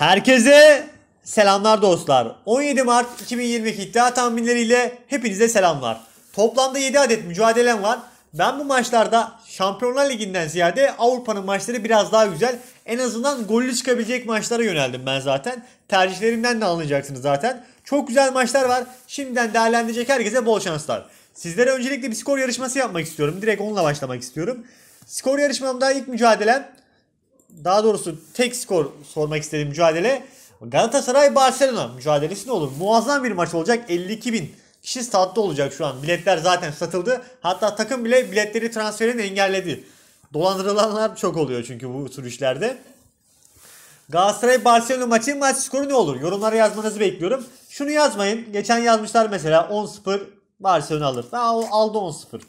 Herkese selamlar dostlar. 17 Mart 2022 iddia tahminleriyle hepinize selamlar. Toplamda 7 adet mücadelem var. Ben bu maçlarda Şampiyonlar Ligi'nden ziyade Avrupa'nın maçları biraz daha güzel. En azından gollü çıkabilecek maçlara yöneldim ben zaten. Tercihlerimden de anlayacaksınız zaten. Çok güzel maçlar var. Şimdiden değerlendirecek herkese bol şanslar. Sizlere öncelikle bir skor yarışması yapmak istiyorum. Direkt onunla başlamak istiyorum. Skor yarışmamda ilk mücadelem daha doğrusu tek skor sormak istediğim mücadele Galatasaray Barcelona mücadelesi ne olur? Muazzam bir maç olacak. 52 bin kişi statta olacak şu an. Biletler zaten satıldı. Hatta takım bile biletleri transferini engelledi. Dolandırılanlar çok oluyor çünkü bu tür işlerde. Galatasaray Barcelona maçı maç skoru ne olur? Yorumlara yazmanızı bekliyorum. Şunu yazmayın. Geçen yazmışlar mesela 10-0 Barcelona alır. Aa, aldı 10-0.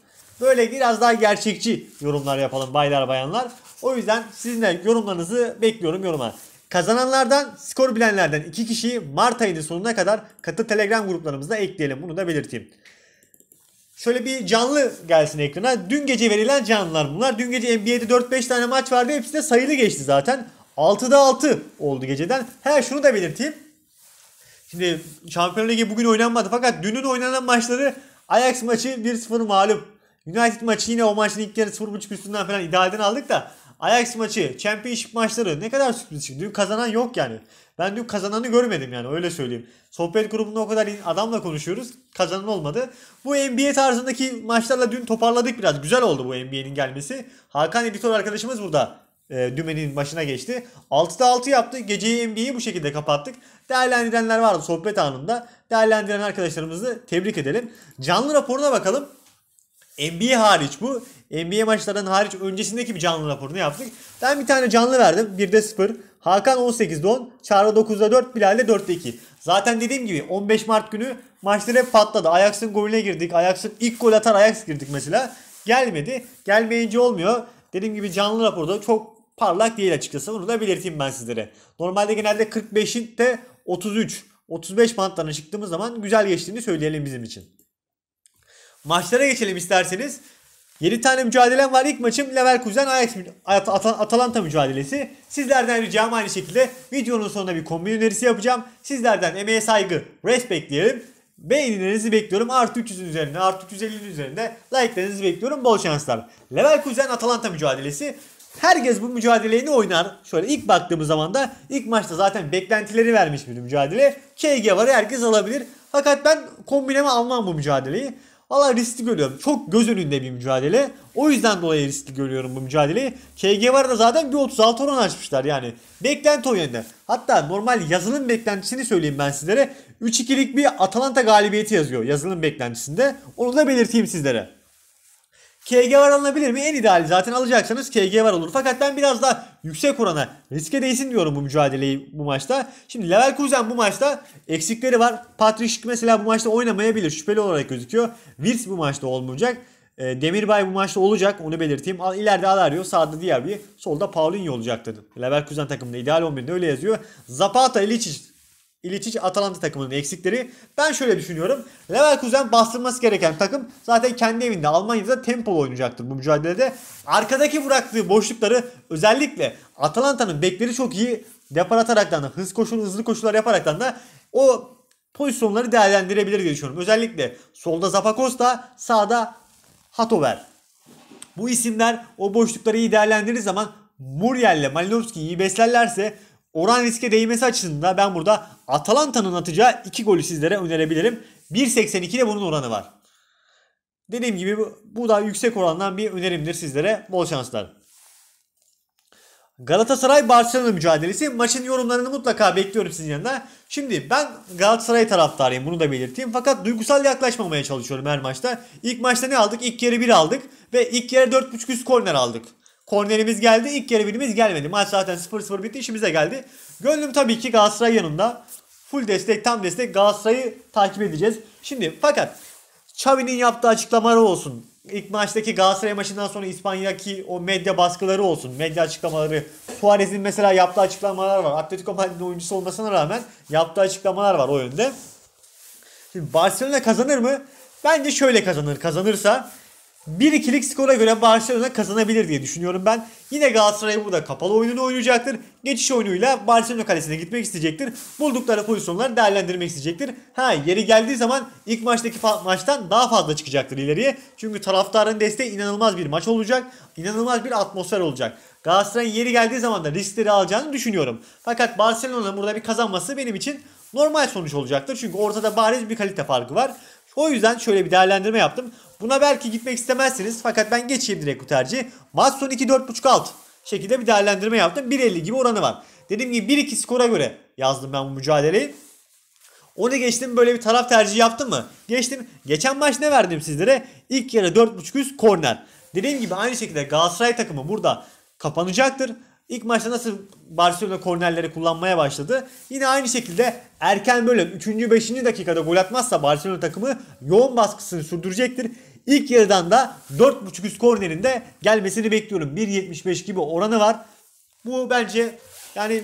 Böyle biraz daha gerçekçi yorumlar yapalım baylar bayanlar. O yüzden sizinle yorumlarınızı bekliyorum yoruma Kazananlardan, skor bilenlerden iki kişiyi Mart ayının sonuna kadar katı Telegram gruplarımızda ekleyelim. Bunu da belirteyim. Şöyle bir canlı gelsin ekrana. Dün gece verilen canlılar bunlar. Dün gece NBA'de 4-5 tane maç vardı. Hepsi de sayılı geçti zaten. 6'da 6 oldu geceden. Her şunu da belirteyim. Şimdi Şampiyonlar Ligi bugün oynanmadı fakat dünün oynanan maçları Ajax maçı 1-0 mağlup. United maçı yine o maçın ilk yarı 0.5 üstünden falan idareden aldık da Ajax maçı, Championship maçları ne kadar sürpriz şimdi. Dün kazanan yok yani. Ben dün kazananı görmedim yani öyle söyleyeyim. Sohbet grubunda o kadar adamla konuşuyoruz. Kazanan olmadı. Bu NBA tarzındaki maçlarla dün toparladık biraz. Güzel oldu bu NBA'nin gelmesi. Hakan editor arkadaşımız burada e, dümenin başına geçti. 6'da 6 yaptı. Geceyi NBA'yi bu şekilde kapattık. Değerlendirenler vardı sohbet anında. Değerlendiren arkadaşlarımızı tebrik edelim. Canlı raporuna bakalım. NBA hariç bu. NBA maçlarının hariç öncesindeki bir canlı raporunu yaptık. Ben bir tane canlı verdim. 1'de 0. Hakan 18'de 10. Çağrı 9'da 4. Bilal de 4'de 2. Zaten dediğim gibi 15 Mart günü maçlar hep patladı. Ajax'ın golüne girdik. Ajax'ın ilk gol atar Ajax girdik mesela. Gelmedi. Gelmeyince olmuyor. Dediğim gibi canlı raporda çok parlak değil açıkçası. Bunu da belirteyim ben sizlere. Normalde genelde 45'in de 33, 35 bantlarına çıktığımız zaman güzel geçtiğini söyleyelim bizim için. Maçlara geçelim isterseniz. 7 tane mücadelem var. İlk maçım Leverkusen Ajax At At Atalanta mücadelesi. Sizlerden ricam aynı şekilde videonun sonunda bir kombin önerisi yapacağım. Sizlerden emeğe saygı, respect diyelim. Beğenilerinizi bekliyorum. Artı 300'ün üzerinde, artı 350'nin üzerinde like'larınızı bekliyorum. Bol şanslar. Leverkusen Atalanta mücadelesi. Herkes bu mücadeleyi ne oynar? Şöyle ilk baktığımız zaman da ilk maçta zaten beklentileri vermiş bir mücadele. KG var herkes alabilir. Fakat ben kombineme almam bu mücadeleyi. Valla riskli görüyorum. Çok göz önünde bir mücadele. O yüzden dolayı riskli görüyorum bu mücadeleyi. KG var da zaten bir 36 oran açmışlar yani. Beklenti o yönde. Hatta normal yazılım beklentisini söyleyeyim ben sizlere. 3-2'lik bir Atalanta galibiyeti yazıyor yazılım beklentisinde. Onu da belirteyim sizlere. KG var alınabilir mi? En ideali zaten alacaksanız KG var olur. Fakat ben biraz daha yüksek orana riske değsin diyorum bu mücadeleyi bu maçta. Şimdi Leverkusen bu maçta eksikleri var. Patrick mesela bu maçta oynamayabilir. Şüpheli olarak gözüküyor. Wirtz bu maçta olmayacak. Ee, Demirbay bu maçta olacak onu belirteyim. İleride Alario, sağda diğer bir, solda Paulinho olacak dedim. Leverkusen takımında ideal 11'de öyle yazıyor. Zapata, Ilicic İliçic Atalanta takımının eksikleri. Ben şöyle düşünüyorum. Leverkusen bastırması gereken takım zaten kendi evinde Almanya'da tempolu oynayacaktır bu mücadelede. Arkadaki bıraktığı boşlukları özellikle Atalanta'nın bekleri çok iyi. Depar ataraktan da hız koşul, hızlı koşular yaparaktan da o pozisyonları değerlendirebilir diye düşünüyorum. Özellikle solda Zapakosta sağda Hatover. Bu isimler o boşlukları iyi değerlendirir zaman Muriel ile Malinovski'yi iyi beslerlerse oran riske değmesi açısından ben burada Atalanta'nın atacağı 2 golü sizlere önerebilirim. 1.82 1.82'de bunun oranı var. Dediğim gibi bu, bu da yüksek orandan bir önerimdir sizlere. Bol şanslar. Galatasaray Barcelona mücadelesi. Maçın yorumlarını mutlaka bekliyorum sizin yanına. Şimdi ben Galatasaray taraftarıyım bunu da belirteyim. Fakat duygusal yaklaşmamaya çalışıyorum her maçta. İlk maçta ne aldık? İlk yarı 1 aldık ve ilk yarı 4.5 üst korner aldık. Kornerimiz geldi. İlk yarı birimiz gelmedi. Maç zaten 0-0 bitti. İşimize geldi. Gönlüm tabii ki Galatasaray yanında. Full destek, tam destek Galatasaray'ı takip edeceğiz. Şimdi fakat Xavi'nin yaptığı açıklamaları olsun. İlk maçtaki Galatasaray maçından sonra İspanya'daki o medya baskıları olsun. Medya açıklamaları. Suarez'in mesela yaptığı açıklamalar var. Atletico Madrid'in oyuncusu olmasına rağmen yaptığı açıklamalar var o yönde. Şimdi Barcelona kazanır mı? Bence şöyle kazanır. Kazanırsa bir ikilik skora göre Barcelona kazanabilir diye düşünüyorum ben. Yine Galatasaray burada kapalı oyununu oynayacaktır. Geçiş oyunuyla Barcelona kalesine gitmek isteyecektir. Buldukları pozisyonları değerlendirmek isteyecektir. Ha yeri geldiği zaman ilk maçtaki maçtan daha fazla çıkacaktır ileriye. Çünkü taraftarın desteği inanılmaz bir maç olacak. İnanılmaz bir atmosfer olacak. Galatasaray yeri geldiği zaman da riskleri alacağını düşünüyorum. Fakat Barcelona'nın burada bir kazanması benim için normal sonuç olacaktır. Çünkü ortada bariz bir kalite farkı var. O yüzden şöyle bir değerlendirme yaptım. Buna belki gitmek istemezsiniz fakat ben geçeyim direkt bu tercihi. Matson 2 4.5 alt şekilde bir değerlendirme yaptım. 1.50 gibi oranı var. Dediğim gibi 1-2 skora göre yazdım ben bu mücadeleyi. Onu geçtim böyle bir taraf tercihi yaptım mı? Geçtim. Geçen maç ne verdim sizlere? İlk yarı 4.5 üst korner. Dediğim gibi aynı şekilde Galatasaray takımı burada kapanacaktır. İlk maçta nasıl Barcelona kornerleri kullanmaya başladı. Yine aynı şekilde erken bölüm 3. 5. dakikada gol atmazsa Barcelona takımı yoğun baskısını sürdürecektir. İlk yarıdan da 4.5 üst kornerin de gelmesini bekliyorum. 1.75 gibi oranı var. Bu bence yani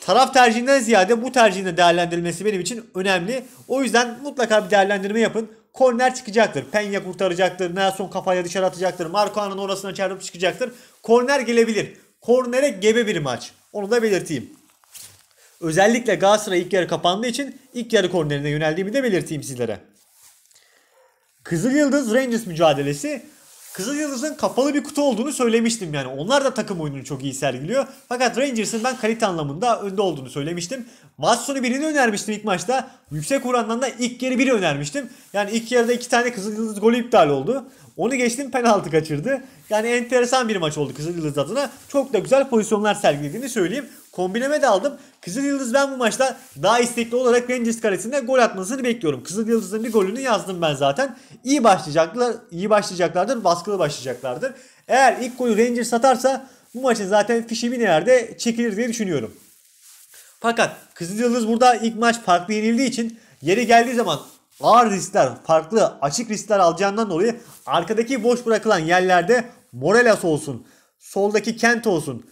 taraf tercihinden ziyade bu tercihinde değerlendirilmesi benim için önemli. O yüzden mutlaka bir değerlendirme yapın. Korner çıkacaktır. Penya kurtaracaktır. Nelson kafaya dışarı atacaktır. Marco'nun orasına çarpıp çıkacaktır. Korner gelebilir. Kornere gebe bir maç. Onu da belirteyim. Özellikle Galatasaray ilk yarı kapandığı için ilk yarı kornerine yöneldiğimi de belirteyim sizlere. Kızıl Yıldız Rangers mücadelesi Kızıl Yıldız'ın kapalı bir kutu olduğunu söylemiştim yani. Onlar da takım oyununu çok iyi sergiliyor. Fakat Rangers'ın ben kalite anlamında önde olduğunu söylemiştim. Maç birini önermiştim ilk maçta. Yüksek orandan da ilk yarı biri önermiştim. Yani ilk yarıda iki tane Kızıl Yıldız golü iptal oldu. Onu geçtim penaltı kaçırdı. Yani enteresan bir maç oldu Kızıl Yıldız adına. Çok da güzel pozisyonlar sergilediğini söyleyeyim. Kombineme de aldım. Kızıl Yıldız ben bu maçta daha istekli olarak Rangers karesinde gol atmasını bekliyorum. Kızıl Yıldız'ın bir golünü yazdım ben zaten. İyi başlayacaklar, iyi başlayacaklardır, baskılı başlayacaklardır. Eğer ilk golü Rangers atarsa bu maçın zaten fişi bir yerde çekilir diye düşünüyorum. Fakat Kızıl Yıldız burada ilk maç farklı yenildiği için yeri geldiği zaman ağır riskler, farklı açık riskler alacağından dolayı arkadaki boş bırakılan yerlerde Morelas olsun, soldaki Kent olsun,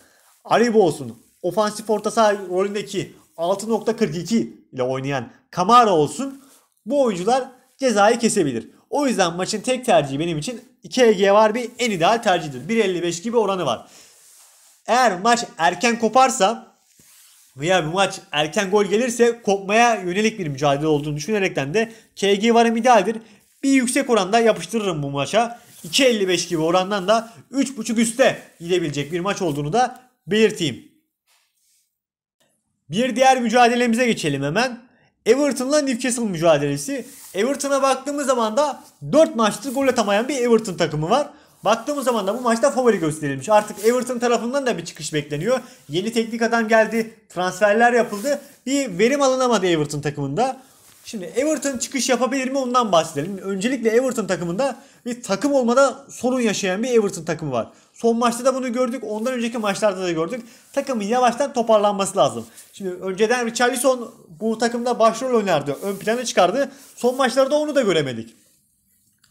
Aribo olsun, ofansif orta saha rolündeki 6.42 ile oynayan Kamara olsun bu oyuncular cezayı kesebilir. O yüzden maçın tek tercihi benim için 2 var bir en ideal tercihidir. 1.55 gibi oranı var. Eğer maç erken koparsa veya bu maç erken gol gelirse kopmaya yönelik bir mücadele olduğunu düşünerekten de KG varım idealdir. Bir yüksek oranda yapıştırırım bu maça. 2.55 gibi orandan da 3.5 üste gidebilecek bir maç olduğunu da belirteyim. Bir diğer mücadelemize geçelim hemen. Everton'la Newcastle mücadelesi. Everton'a baktığımız zaman da 4 maçtır gol atamayan bir Everton takımı var. Baktığımız zaman da bu maçta favori gösterilmiş. Artık Everton tarafından da bir çıkış bekleniyor. Yeni teknik adam geldi, transferler yapıldı. Bir verim alınamadı Everton takımında. Şimdi Everton çıkış yapabilir mi ondan bahsedelim. Öncelikle Everton takımında bir takım olmada sorun yaşayan bir Everton takımı var. Son maçta da bunu gördük. Ondan önceki maçlarda da gördük. Takımın yavaştan toparlanması lazım. Şimdi önceden Richarlison bu takımda başrol oynardı. Ön plana çıkardı. Son maçlarda onu da göremedik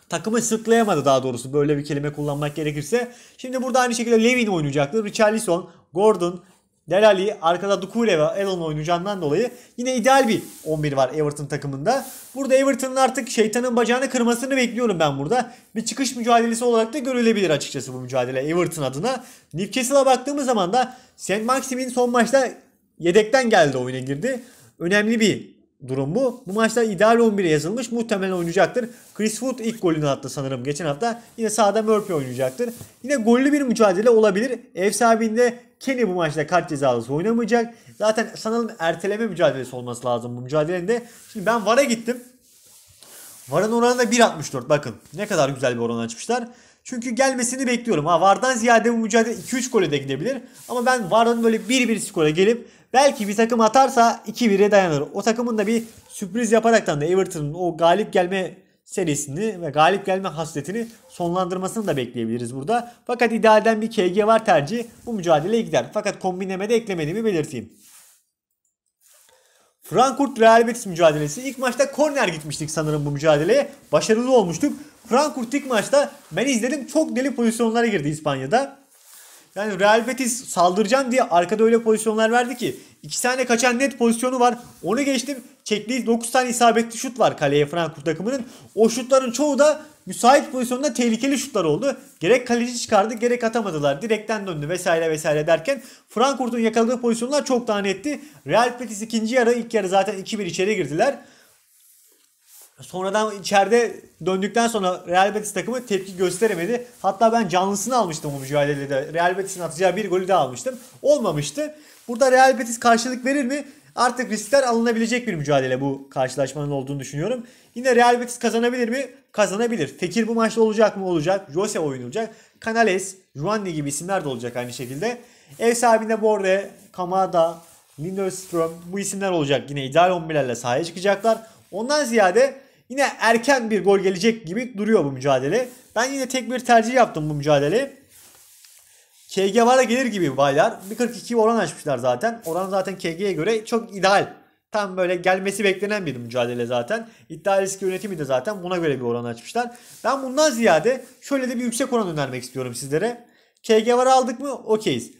takımı sırtlayamadı daha doğrusu böyle bir kelime kullanmak gerekirse. Şimdi burada aynı şekilde Levin oynayacaktı. Richarlison, Gordon, Delali arkada Dukure ve Allen oynayacağından dolayı yine ideal bir 11 var Everton takımında. Burada Everton'ın artık şeytanın bacağını kırmasını bekliyorum ben burada. Bir çıkış mücadelesi olarak da görülebilir açıkçası bu mücadele Everton adına. Newcastle'a baktığımız zaman da St. Maximin son maçta yedekten geldi oyuna girdi. Önemli bir durum Bu bu maçta ideal 11'e yazılmış. Muhtemelen oynayacaktır. Chris Wood ilk golünü attı sanırım geçen hafta. Yine sağda Murphy oynayacaktır. Yine gollü bir mücadele olabilir. Ev sahibinde Kenny bu maçta kart cezalısı oynamayacak. Zaten sanırım erteleme mücadelesi olması lazım bu mücadelenin de. Şimdi ben VAR'a gittim. VAR'ın oranı da 1.64 bakın. Ne kadar güzel bir oran açmışlar. Çünkü gelmesini bekliyorum. Ha Vardan ziyade bu mücadele 2-3 gole de gidebilir. Ama ben Vardan böyle 1-1 skora gelip belki bir takım atarsa 2-1'e dayanır. O takımın da bir sürpriz yaparaktan da Everton'un o galip gelme serisini ve galip gelme hasretini sonlandırmasını da bekleyebiliriz burada. Fakat idealden bir KG var tercih bu mücadeleye gider. Fakat kombinemede eklemediğimi belirteyim. Frankfurt Real Betis mücadelesi. İlk maçta korner gitmiştik sanırım bu mücadeleye. Başarılı olmuştuk. Frankfurt ilk maçta ben izledim çok deli pozisyonlara girdi İspanya'da. Yani Real Betis saldıracağım diye arkada öyle pozisyonlar verdi ki 2 tane kaçan net pozisyonu var. Onu geçtim. Çektiği 9 tane isabetli şut var kaleye Frankfurt takımının. O şutların çoğu da müsait pozisyonda tehlikeli şutlar oldu. Gerek kaleci çıkardı gerek atamadılar. Direkten döndü vesaire vesaire derken Frankfurt'un yakaladığı pozisyonlar çok daha netti. Real Betis ikinci yarı ilk yarı zaten 2-1 içeri girdiler. Sonradan içeride döndükten sonra Real Betis takımı tepki gösteremedi. Hatta ben canlısını almıştım bu mücadelede. Real Betis'in atacağı bir golü de almıştım. Olmamıştı. Burada Real Betis karşılık verir mi? Artık riskler alınabilecek bir mücadele bu karşılaşmanın olduğunu düşünüyorum. Yine Real Betis kazanabilir mi? Kazanabilir. Fekir bu maçta olacak mı? Olacak. Jose oynayacak. Canales, Juanli gibi isimler de olacak aynı şekilde. Ev sahibinde Borde, Kamada, Lindström bu isimler olacak. Yine ideal 11'lerle sahaya çıkacaklar. Ondan ziyade Yine erken bir gol gelecek gibi duruyor bu mücadele. Ben yine tek bir tercih yaptım bu mücadele. KG var gelir gibi baylar. 1.42 oran açmışlar zaten. Oran zaten KG'ye göre çok ideal. Tam böyle gelmesi beklenen bir mücadele zaten. İddia riski yönetimi de zaten buna göre bir oran açmışlar. Ben bundan ziyade şöyle de bir yüksek oran önermek istiyorum sizlere. KG var aldık mı okeyiz.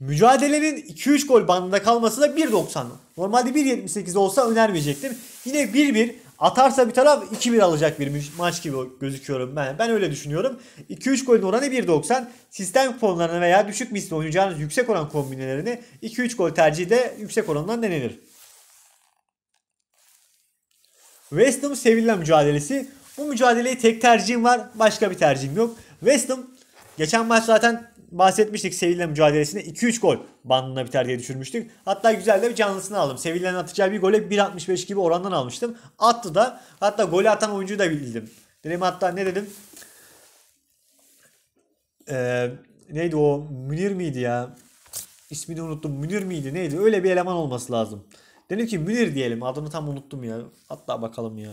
Mücadelenin 2-3 gol bandında kalması da 1.90. Normalde 1.78 olsa önermeyecektim. Yine 1-1 atarsa bir taraf 2-1 alacak bir maç gibi gözüküyorum ben. Ben öyle düşünüyorum. 2-3 golün oranı 1.90. Sistem konularına veya düşük misli oynayacağınız yüksek oran kombinelerini 2-3 gol tercihi de yüksek orandan denenir. West Ham Sevilla mücadelesi. Bu mücadeleyi tek tercihim var. Başka bir tercihim yok. West Ham geçen maç zaten bahsetmiştik Sevilla mücadelesinde 2-3 gol bandına biter diye düşürmüştük. Hatta güzel de bir canlısını aldım. Sevilla'nın atacağı bir gole 1.65 gibi orandan almıştım. Attı da hatta golü atan oyuncu da bildim. Dedim hatta ne dedim? Ee, neydi o? Münir miydi ya? İsmini unuttum. Münir miydi? Neydi? Öyle bir eleman olması lazım. Dedim ki Münir diyelim. Adını tam unuttum ya. Hatta bakalım ya.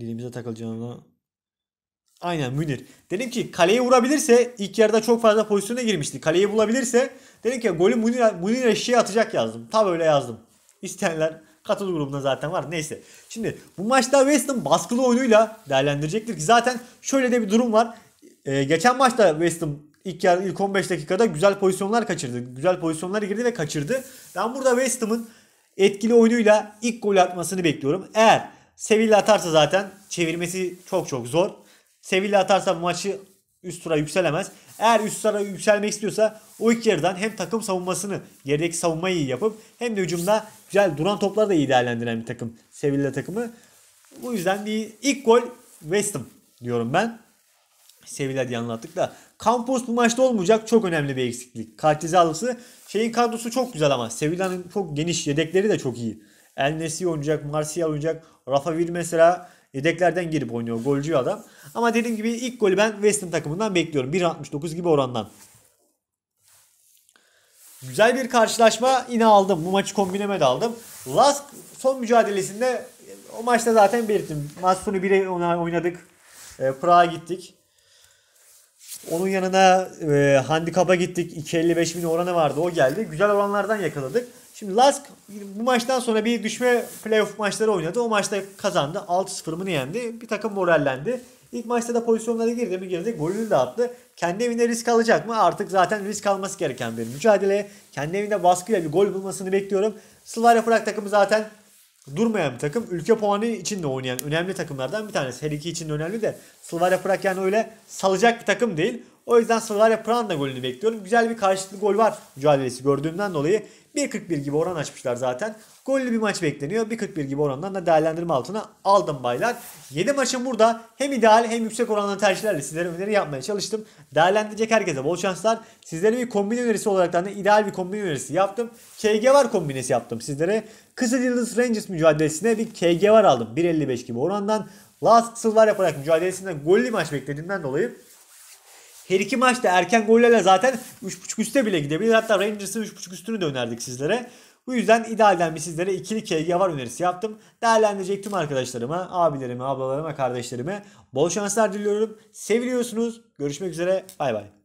Dilimize takılacağına Aynen Münir. Dedim ki Kaleyi vurabilirse ilk yarıda çok fazla pozisyona girmişti. Kaleyi bulabilirse dedim ki golü Münir'e Münir şişeye atacak yazdım. Tam öyle yazdım. İsteyenler katıl grubunda zaten var. Neyse. Şimdi bu maçta West Ham baskılı oyunuyla değerlendirecektir zaten şöyle de bir durum var. Ee, geçen maçta West Ham ilk, yarı, ilk 15 dakikada güzel pozisyonlar kaçırdı. Güzel pozisyonlar girdi ve kaçırdı. Ben burada West Ham'ın etkili oyunuyla ilk gol atmasını bekliyorum. Eğer Sevilla atarsa zaten çevirmesi çok çok zor. Sevilla atarsa maçı üst tura yükselemez. Eğer üst tura yükselmek istiyorsa o ilk yarıdan hem takım savunmasını gerideki savunmayı iyi yapıp hem de hücumda güzel duran topları da iyi değerlendiren bir takım Sevilla takımı. Bu yüzden bir ilk gol West Ham diyorum ben. Sevilla diye anlattık da. Campos bu maçta olmayacak çok önemli bir eksiklik. Kartizalısı şeyin kadrosu çok güzel ama Sevilla'nın çok geniş yedekleri de çok iyi. El Nesi oynayacak, Martial oynayacak, Rafa Vir mesela Yedeklerden girip oynuyor golcü adam. Ama dediğim gibi ilk golü ben West Ham takımından bekliyorum. 1.69 gibi orandan. Güzel bir karşılaşma yine aldım. Bu maçı kombineme de aldım. Lask son mücadelesinde o maçta zaten belirttim. Maç sonu 1'e oynadık. E, Prag'a gittik. Onun yanına e, handikapa gittik. 2.55 bin oranı vardı. O geldi. Güzel oranlardan yakaladık. Şimdi Lask bu maçtan sonra bir düşme playoff maçları oynadı. O maçta kazandı. 6-0 mı yendi? Bir takım morallendi. İlk maçta da pozisyonlara girdi mi girdi. Golünü de attı. Kendi evinde risk alacak mı? Artık zaten risk alması gereken bir mücadele. Kendi evinde baskıyla bir gol bulmasını bekliyorum. Slavia Prag takımı zaten durmayan bir takım. Ülke puanı için de oynayan önemli takımlardan bir tanesi. Her iki için de önemli de Slavia Prag yani öyle salacak bir takım değil. O yüzden Slavia Praha'nın da golünü bekliyorum. Güzel bir karşılıklı gol var mücadelesi gördüğümden dolayı. 1.41 gibi oran açmışlar zaten. Gollü bir maç bekleniyor. 1.41 gibi orandan da değerlendirme altına aldım baylar. 7 maçın burada hem ideal hem yüksek oranlı tercihlerle sizlere öneri yapmaya çalıştım. Değerlendirecek herkese bol şanslar. Sizlere bir kombin önerisi olarak da ideal bir kombin önerisi yaptım. KG var kombinesi yaptım sizlere. Kızıl Yıldız Rangers mücadelesine bir KG var aldım. 1.55 gibi orandan. Last Silver yaparak mücadelesinde gollü maç beklediğimden dolayı her iki maçta erken gollerle zaten 3.5 üste bile gidebilir. Hatta Rangers'ın 3.5 üstünü de önerdik sizlere. Bu yüzden idealden bir sizlere ikili KG var önerisi yaptım. Değerlendirecek tüm arkadaşlarıma, abilerime, ablalarıma, kardeşlerime bol şanslar diliyorum. Seviliyorsunuz. Görüşmek üzere. Bay bay.